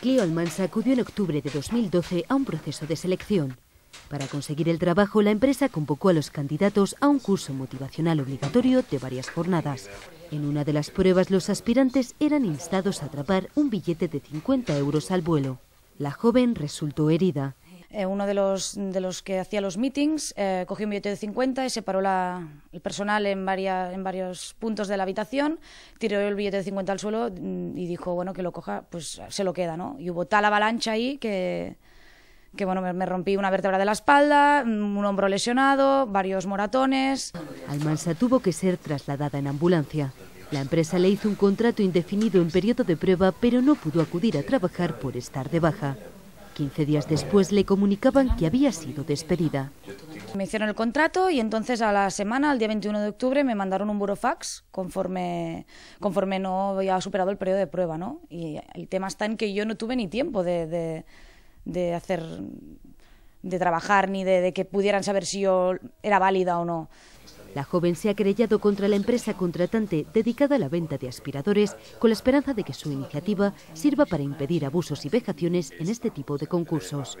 Cleo Almanza acudió en octubre de 2012 a un proceso de selección. Para conseguir el trabajo, la empresa convocó a los candidatos a un curso motivacional obligatorio de varias jornadas. En una de las pruebas, los aspirantes eran instados a atrapar un billete de 50 euros al vuelo. La joven resultó herida. Eh, uno de los, de los que hacía los meetings, eh, cogió un billete de 50 y separó la, el personal en, en varios puntos de la habitación, tiró el billete de 50 al suelo mm, y dijo, bueno, que lo coja, pues se lo queda, ¿no? Y hubo tal avalancha ahí que, que bueno, me, me rompí una vértebra de la espalda, mm, un hombro lesionado, varios moratones. Almansa tuvo que ser trasladada en ambulancia. La empresa le hizo un contrato indefinido en periodo de prueba, pero no pudo acudir a trabajar por estar de baja. 15 días después le comunicaban que había sido despedida. Me hicieron el contrato y entonces a la semana, al día 21 de octubre, me mandaron un burofax conforme, conforme no había superado el periodo de prueba. ¿no? Y el tema está en que yo no tuve ni tiempo de, de, hacer de trabajar ni de, de que pudieran saber si yo era válida o no. La joven se ha querellado contra la empresa contratante dedicada a la venta de aspiradores con la esperanza de que su iniciativa sirva para impedir abusos y vejaciones en este tipo de concursos.